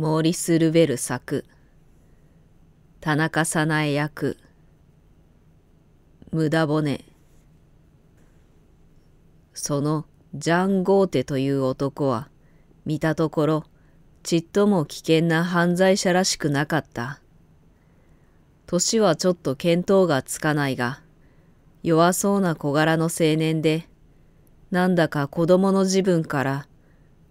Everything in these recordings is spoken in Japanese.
モーリス・ルベル作田中早苗役無駄骨そのジャン・ゴーテという男は見たところちっとも危険な犯罪者らしくなかった。年はちょっと見当がつかないが、弱そうな小柄の青年で、なんだか子供の自分から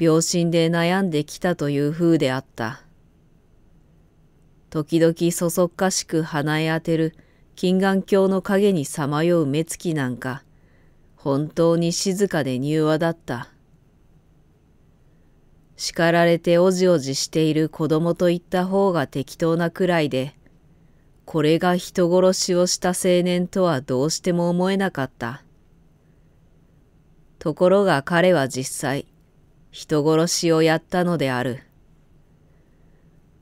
病心で悩んできたという風であった。時々そそっかしく鼻へ当てる金眼鏡の影にさまよう目つきなんか、本当に静かで柔和だった。叱られておじおじしている子供といった方が適当なくらいで、これが人殺しをした青年とはどうしても思えなかった。ところが彼は実際、人殺しをやったのである。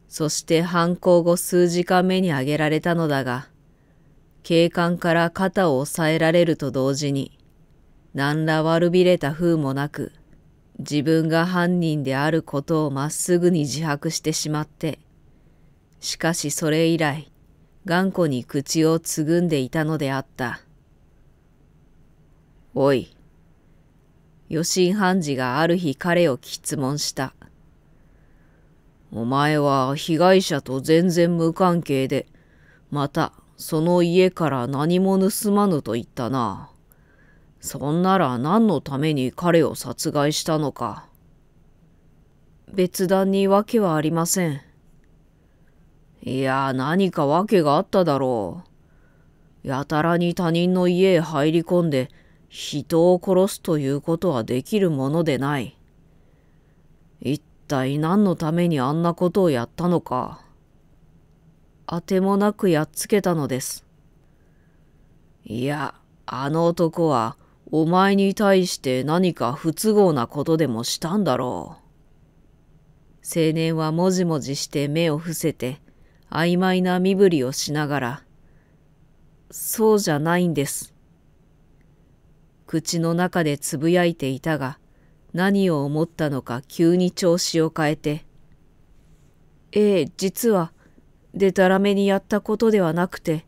そして犯行後数時間目に挙げられたのだが、警官から肩を押さえられると同時に、何ら悪びれた風もなく、自分が犯人であることをまっすぐに自白してしまって、しかしそれ以来、頑固に口をつぐんでいたのであった。おい、吉井判事がある日彼を質問した。お前は被害者と全然無関係で、またその家から何も盗まぬと言ったな。そんなら何のために彼を殺害したのか。別段に訳はありません。いや、何か訳があっただろう。やたらに他人の家へ入り込んで、人を殺すということはできるものでない。一体何のためにあんなことをやったのか。あてもなくやっつけたのです。いや、あの男はお前に対して何か不都合なことでもしたんだろう。青年はもじもじして目を伏せて曖昧な身振りをしながら、そうじゃないんです。口の中でつぶやいていたが、何を思ったのか急に調子を変えて、ええ、実は、でたらめにやったことではなくて、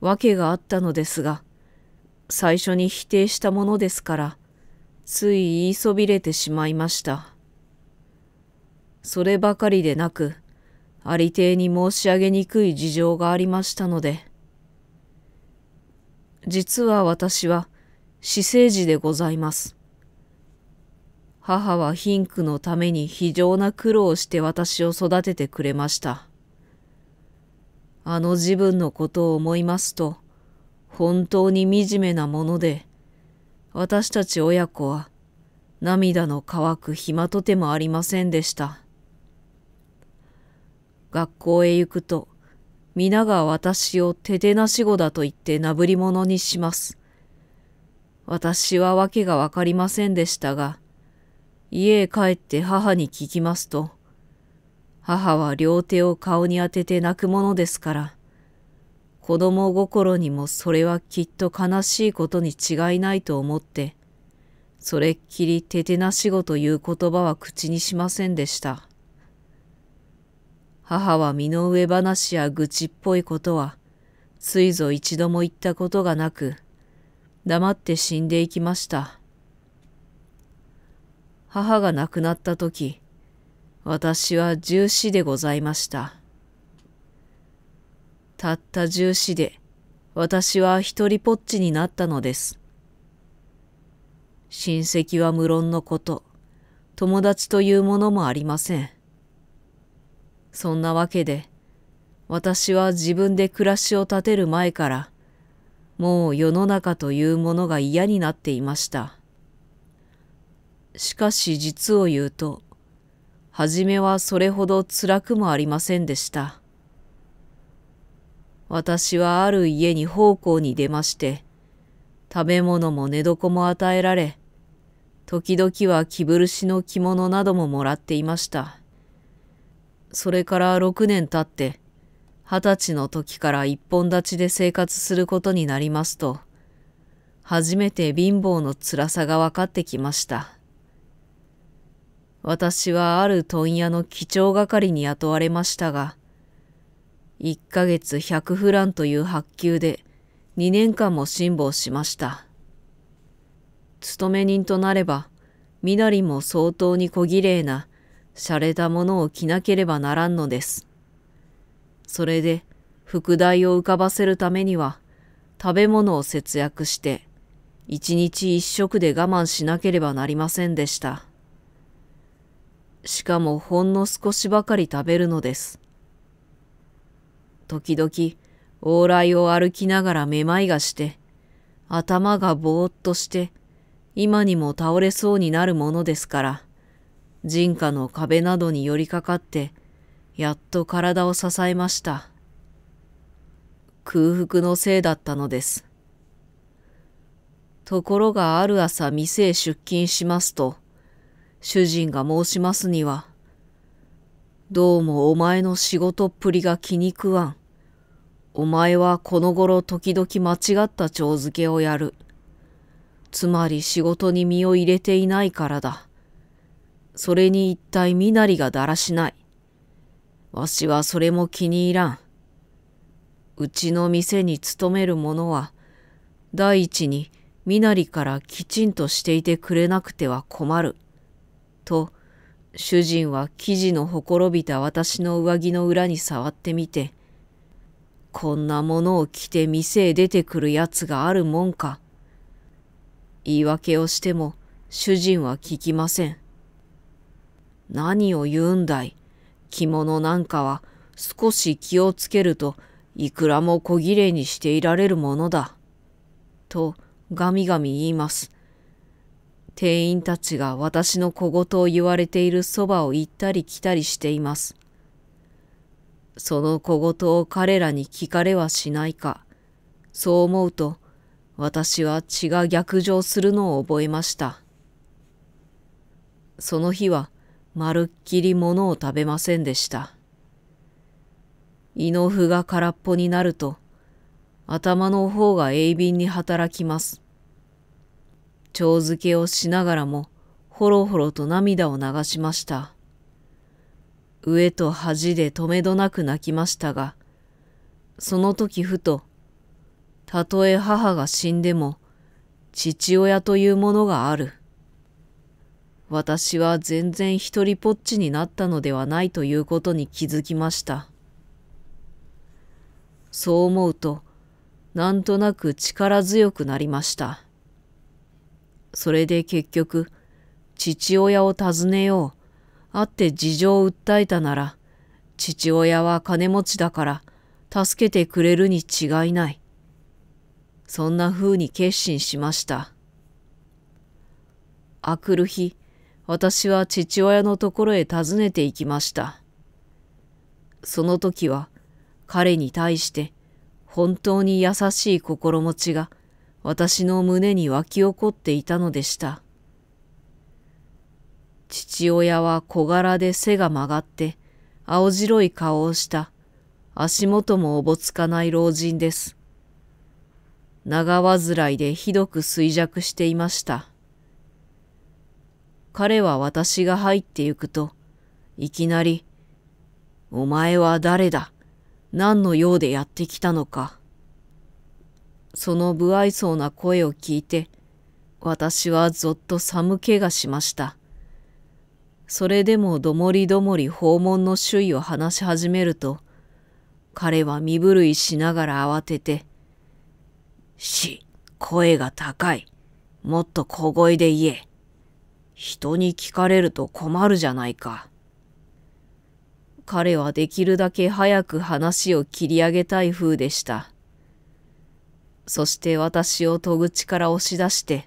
訳があったのですが、最初に否定したものですから、つい言いそびれてしまいました。そればかりでなく、ありていに申し上げにくい事情がありましたので、実は私は、私生児でございます。母は貧苦のために非常な苦労をして私を育ててくれました。あの自分のことを思いますと、本当に惨めなもので、私たち親子は涙の乾く暇とてもありませんでした。学校へ行くと、皆が私をててなし子だと言ってなぶり者にします。私は訳がわかりませんでしたが、家へ帰って母に聞きますと、母は両手を顔に当てて泣くものですから、子供心にもそれはきっと悲しいことに違いないと思って、それっきりててなしごという言葉は口にしませんでした。母は身の上話や愚痴っぽいことは、ついぞ一度も言ったことがなく、黙って死んでいきました。母が亡くなった時、私は重視でございました。たった重視で、私は一人ぽっちになったのです。親戚は無論のこと、友達というものもありません。そんなわけで、私は自分で暮らしを立てる前から、もう世の中というものが嫌になっていました。しかし実を言うと、初めはそれほど辛くもありませんでした。私はある家に奉公に出まして、食べ物も寝床も与えられ、時々は着古しの着物などももらっていました。それから6年経って、二十歳の時から一本立ちで生活することになりますと、初めて貧乏の辛さが分かってきました。私はある問屋の貴重係に雇われましたが、1ヶ月100フランという発給で2年間も辛抱しました。勤め人となれば、身なりも相当に小綺麗な、洒落たものを着なければならんのです。それで副題を浮かばせるためには食べ物を節約して一日一食で我慢しなければなりませんでした。しかもほんの少しばかり食べるのです。時々往来を歩きながらめまいがして、頭がぼーっとして、今にも倒れそうになるものですから、人家の壁などに寄りかかって、やっと体を支えました。空腹のせいだったのです。ところがある朝店へ出勤しますと、主人が申しますには、どうもお前の仕事っぷりが気に食わん。お前はこの頃時々間違った蝶漬けをやる。つまり仕事に身を入れていないからだ。それに一体身なりがだらしない。わしはそれも気に入らん。うちの店に勤める者は、第一に身なりからきちんとしていてくれなくては困る。と、主人は生地のほころびた私の上着の裏に触ってみて、こんなものを着て店へ出てくるやつがあるもんか。言い訳をしても主人は聞きません。何を言うんだい。着物なんかは少し気をつけるといくらも小綺麗にしていられるものだ。とガミガミ言います。店員たちが私の小言を言われているそばを行ったり来たりしています。その小言を彼らに聞かれはしないか。そう思うと、私は血が逆上するのを覚えました。その日は、まるっきり物を食べませんでした。胃の腑が空っぽになると、頭の方が鋭敏に働きます。蝶漬けをしながらも、ほろほろと涙を流しました。上と恥でとめどなく泣きましたが、その時ふと、たとえ母が死んでも、父親というものがある。私は全然一人ぽっちになったのではないということに気づきました。そう思うと、なんとなく力強くなりました。それで結局、父親を訪ねよう、会って事情を訴えたなら、父親は金持ちだから助けてくれるに違いない。そんな風に決心しました。あくる日、私は父親のところへ訪ねて行きました。その時は彼に対して本当に優しい心持ちが私の胸に湧き起こっていたのでした。父親は小柄で背が曲がって青白い顔をした足元もおぼつかない老人です。長患いでひどく衰弱していました。彼は私が入ってゆくと、いきなり、お前は誰だ何の用でやってきたのか。その不愛想な声を聞いて、私はぞっと寒気がしました。それでもどもりどもり訪問の周囲を話し始めると、彼は身震いしながら慌てて、し、声が高い。もっと小声で言え。人に聞かれると困るじゃないか。彼はできるだけ早く話を切り上げたい風でした。そして私を戸口から押し出して、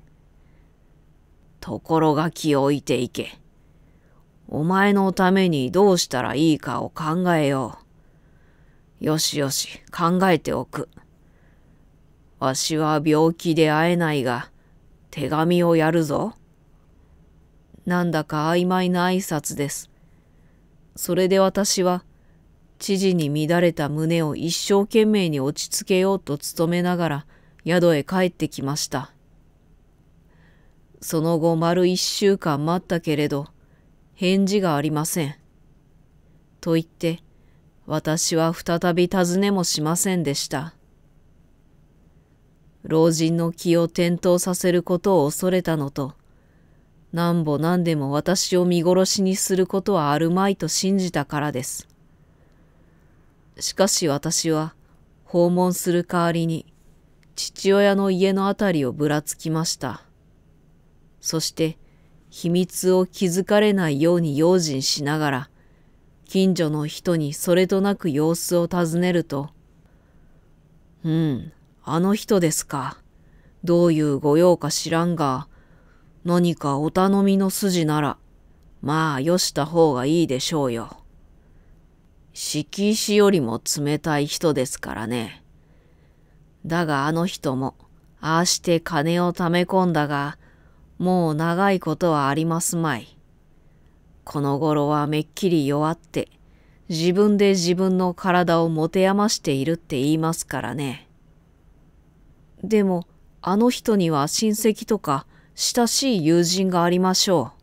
ところが気を置いていけ。お前のためにどうしたらいいかを考えよう。よしよし、考えておく。わしは病気で会えないが、手紙をやるぞ。なんだか曖昧な挨拶です。それで私は、知事に乱れた胸を一生懸命に落ち着けようと努めながら宿へ帰ってきました。その後丸一週間待ったけれど、返事がありません。と言って、私は再び尋ねもしませんでした。老人の気を転倒させることを恐れたのと、なんぼなんでも私を見殺しにすることはあるまいと信じたからです。しかし私は訪問する代わりに父親の家のあたりをぶらつきました。そして秘密を気づかれないように用心しながら近所の人にそれとなく様子を尋ねると、うん、あの人ですか。どういう御用か知らんが、何かお頼みの筋なら、まあよした方がいいでしょうよ。敷石よりも冷たい人ですからね。だがあの人も、ああして金を貯め込んだが、もう長いことはありますまい。この頃はめっきり弱って、自分で自分の体を持て余しているって言いますからね。でも、あの人には親戚とか親しい友人がありましょう。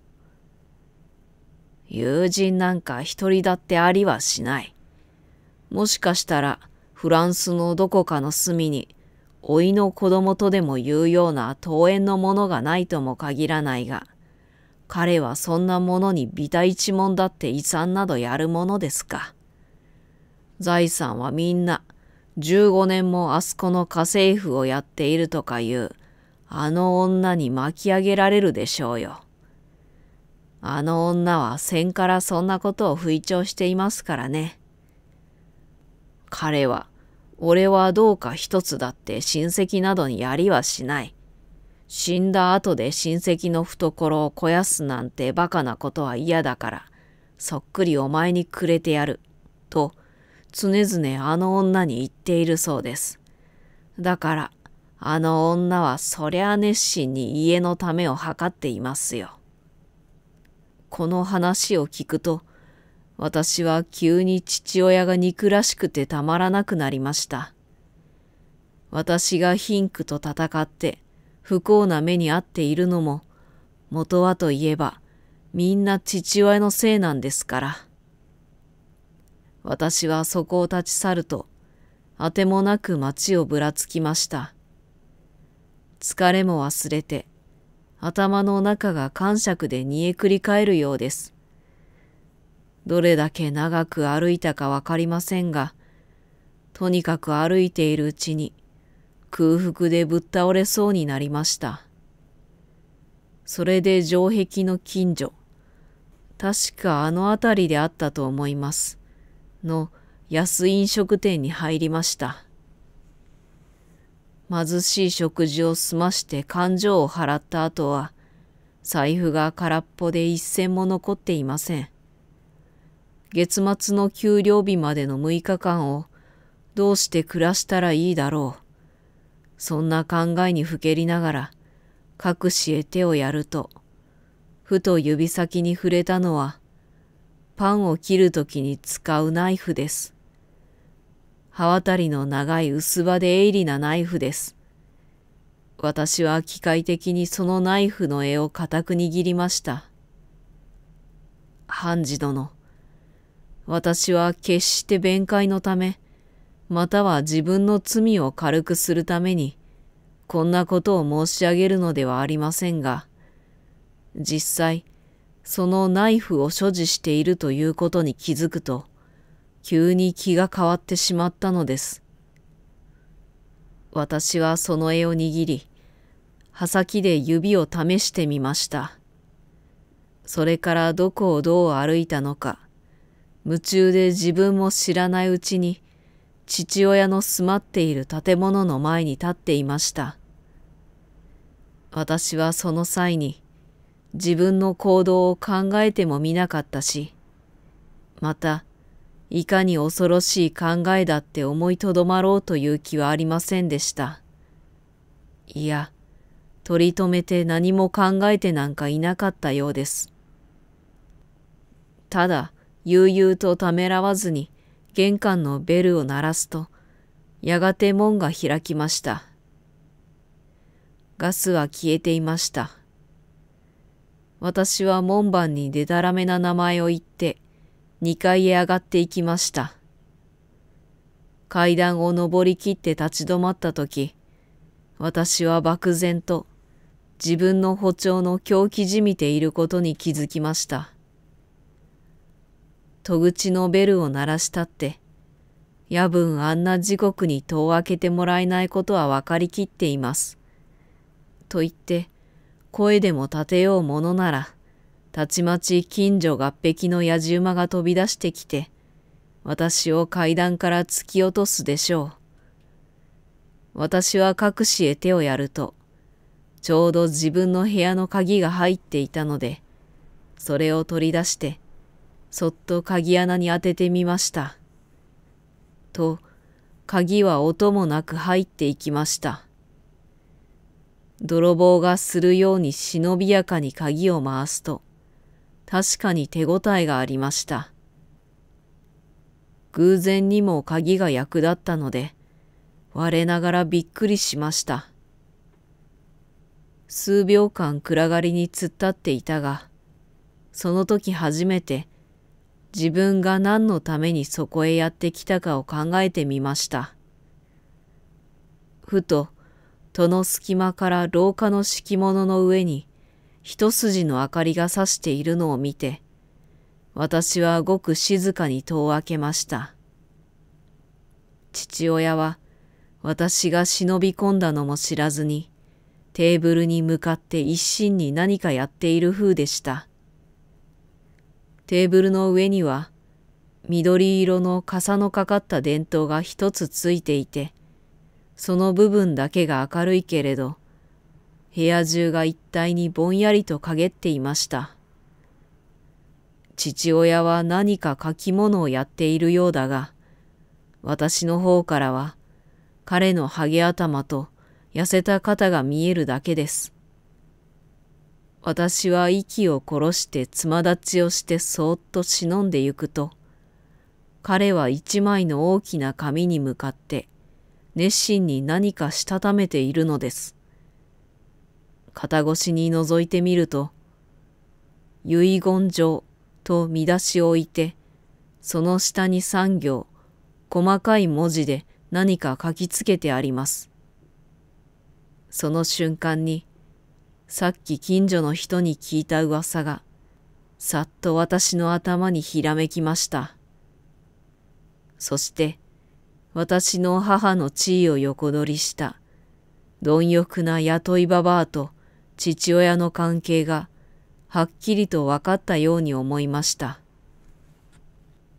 友人なんか一人だってありはしない。もしかしたらフランスのどこかの隅に、老いの子供とでも言うような遠縁のものがないとも限らないが、彼はそんなものにビタ一文だって遺産などやるものですか。財産はみんな、15年もあそこの家政婦をやっているとかいう、あの女に巻き上げられるでしょうよ。あの女は戦からそんなことを吹聴していますからね。彼は、俺はどうか一つだって親戚などにやりはしない。死んだ後で親戚の懐を肥やすなんてバカなことは嫌だから、そっくりお前にくれてやる、と常々あの女に言っているそうです。だから、あの女はそりゃ熱心に家のためを図っていますよ。この話を聞くと、私は急に父親が憎らしくてたまらなくなりました。私が貧苦と戦って不幸な目に遭っているのも、元はといえばみんな父親のせいなんですから。私はそこを立ち去ると、あてもなく町をぶらつきました。疲れも忘れて、頭の中が感触で煮えくり返るようです。どれだけ長く歩いたかわかりませんが、とにかく歩いているうちに空腹でぶっ倒れそうになりました。それで城壁の近所、確かあの辺りであったと思います、の安飲食店に入りました。貧しい食事を済まして勘定を払った後は、財布が空っぽで一銭も残っていません。月末の給料日までの6日間をどうして暮らしたらいいだろう。そんな考えにふけりながら、隠しへ手をやると、ふと指先に触れたのは、パンを切るときに使うナイフです。刃渡りの長い薄刃で鋭利なナイフです。私は機械的にそのナイフの柄を固く握りました。判事殿、私は決して弁解のため、または自分の罪を軽くするために、こんなことを申し上げるのではありませんが、実際、そのナイフを所持しているということに気づくと、急に気が変わってしまったのです。私はその絵を握り、刃先で指を試してみました。それからどこをどう歩いたのか、夢中で自分も知らないうちに、父親の住まっている建物の前に立っていました。私はその際に、自分の行動を考えてもみなかったし、またいかに恐ろしい考えだって思いとどまろうという気はありませんでした。いや、取り留めて何も考えてなんかいなかったようです。ただ、悠々とためらわずに玄関のベルを鳴らすと、やがて門が開きました。ガスは消えていました。私は門番にでたらめな名前を言って2階へ上がっていきました。階段を上りきって立ち止まった時、私は漠然と自分の歩調の狂気じみていることに気づきました。戸口のベルを鳴らしたって、夜分あんな時刻に戸を開けてもらえないことは分かりきっています。と言って、声でも立てようものなら、たちまち近所合壁のやじ馬が飛び出してきて、私を階段から突き落とすでしょう。私は隠しへ手をやると、ちょうど自分の部屋の鍵が入っていたので、それを取り出して、そっと鍵穴に当ててみました。と、鍵は音もなく入っていきました。泥棒がするように忍びやかに鍵を回すと、確かに手応えがありました。偶然にも鍵が役立ったので、我ながらびっくりしました。数秒間暗がりに突っ立っていたが、その時初めて自分が何のためにそこへやってきたかを考えてみました。ふと、戸の隙間から廊下の敷物の上に一筋の明かりが差しているのを見て、私はごく静かに戸を開けました。父親は私が忍び込んだのも知らずに、テーブルに向かって一心に何かやっている風でした。テーブルの上には、緑色の傘のかかった電灯が一つついていて、その部分だけが明るいけれど、部屋中が一体にぼんやりと陰っていました。父親は何か書き物をやっているようだが、私の方からは彼のハゲ頭と痩せた肩が見えるだけです。私は息を殺してつま立ちをしてそーっと忍んでゆくと、彼は一枚の大きな紙に向かって熱心に何かしたためているのです。肩越しに覗いてみると、遺言状と見出しを置いて、その下に産行、細かい文字で何か書きつけてあります。その瞬間に、さっき近所の人に聞いた噂が、さっと私の頭にひらめきました。そして、私の母の地位を横取りした、貪欲な雇いババアと、父親の関係がはっきりと分かったように思いました。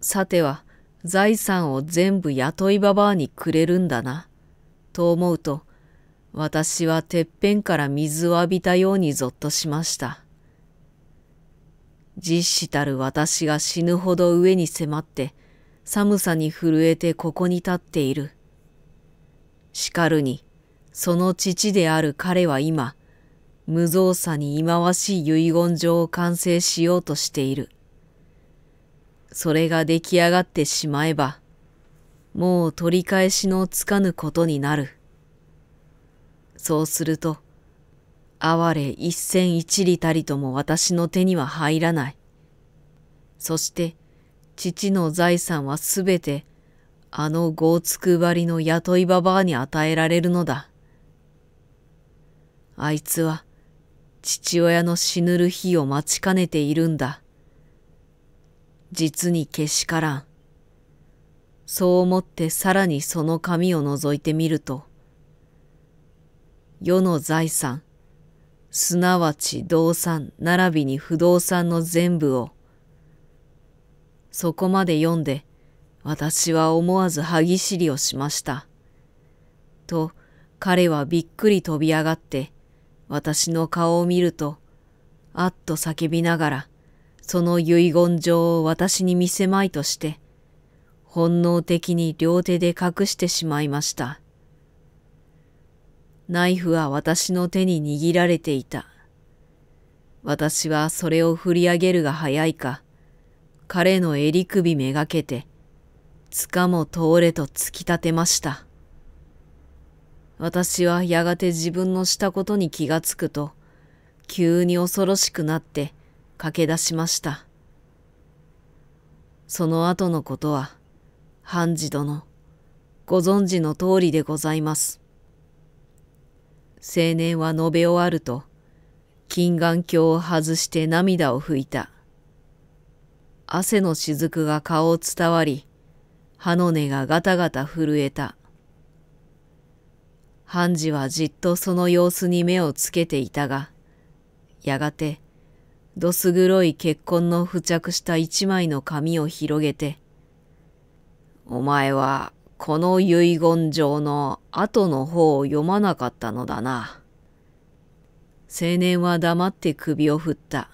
さては財産を全部雇いババアにくれるんだな、と思うと私はてっぺんから水を浴びたようにぞっとしました。実死たる私が死ぬほど上に迫って寒さに震えてここに立っている。しかるに、その父である彼は今、無造作に忌まわしい遺言状を完成しようとしている。それが出来上がってしまえば、もう取り返しのつかぬことになる。そうすると、哀れ一戦一里たりとも私の手には入らない。そして、父の財産はすべて、あの豪つくばりの雇いばばあに与えられるのだ。あいつは、父親の死ぬる日を待ちかねているんだ。実にけしからん。そう思ってさらにその紙を覗いてみると、世の財産、すなわち動産並びに不動産の全部を、そこまで読んで私は思わず歯ぎしりをしました。と彼はびっくり飛び上がって私の顔を見ると、あっと叫びながら、その遺言状を私に見せまいとして、本能的に両手で隠してしまいました。ナイフは私の手に握られていた。私はそれを振り上げるが早いか、彼の襟首めがけて、つかも通れと突き立てました。私はやがて自分のしたことに気がつくと、急に恐ろしくなって駆け出しました。その後のことは、半次殿、ご存知の通りでございます。青年は述べ終わると、金眼鏡を外して涙を拭いた。汗の雫が顔を伝わり、歯の根がガタガタ震えた。ハンジはじっとその様子に目をつけていたが、やがて、どす黒い血痕の付着した一枚の紙を広げて、お前はこの遺言状の後の方を読まなかったのだな。青年は黙って首を振った。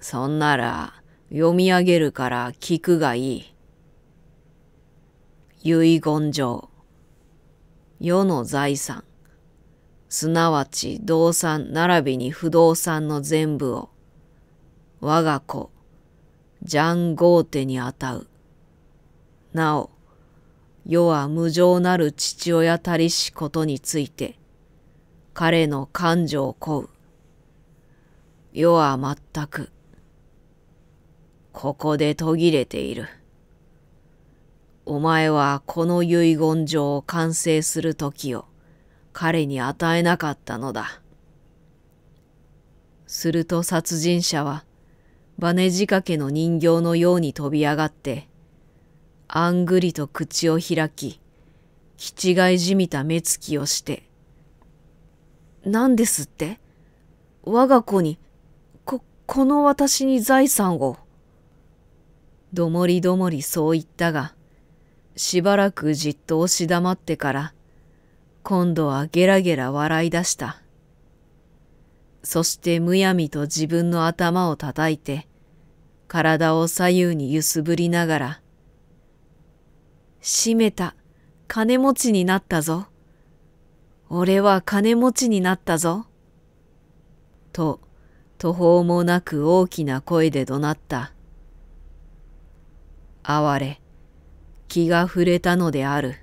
そんなら読み上げるから聞くがいい。遺言状。世の財産、すなわち動産並びに不動産の全部を、我が子、ジャン・ゴーテにあたう。なお、世は無情なる父親たりしことについて、彼の感情を乞う。世は全く、ここで途切れている。お前はこの遺言状を完成する時を彼に与えなかったのだ。すると殺人者はバネ仕掛けの人形のように飛び上がって、あんぐりと口を開き、気違いじみた目つきをして、何ですって我が子に、こ、この私に財産を。どもりどもりそう言ったが、しばらくじっと押し黙ってから、今度はゲラゲラ笑い出した。そしてむやみと自分の頭を叩いて、体を左右に揺すぶりながら、閉めた、金持ちになったぞ。俺は金持ちになったぞ。と、途方もなく大きな声で怒鳴った。哀れ、気が触れたのである。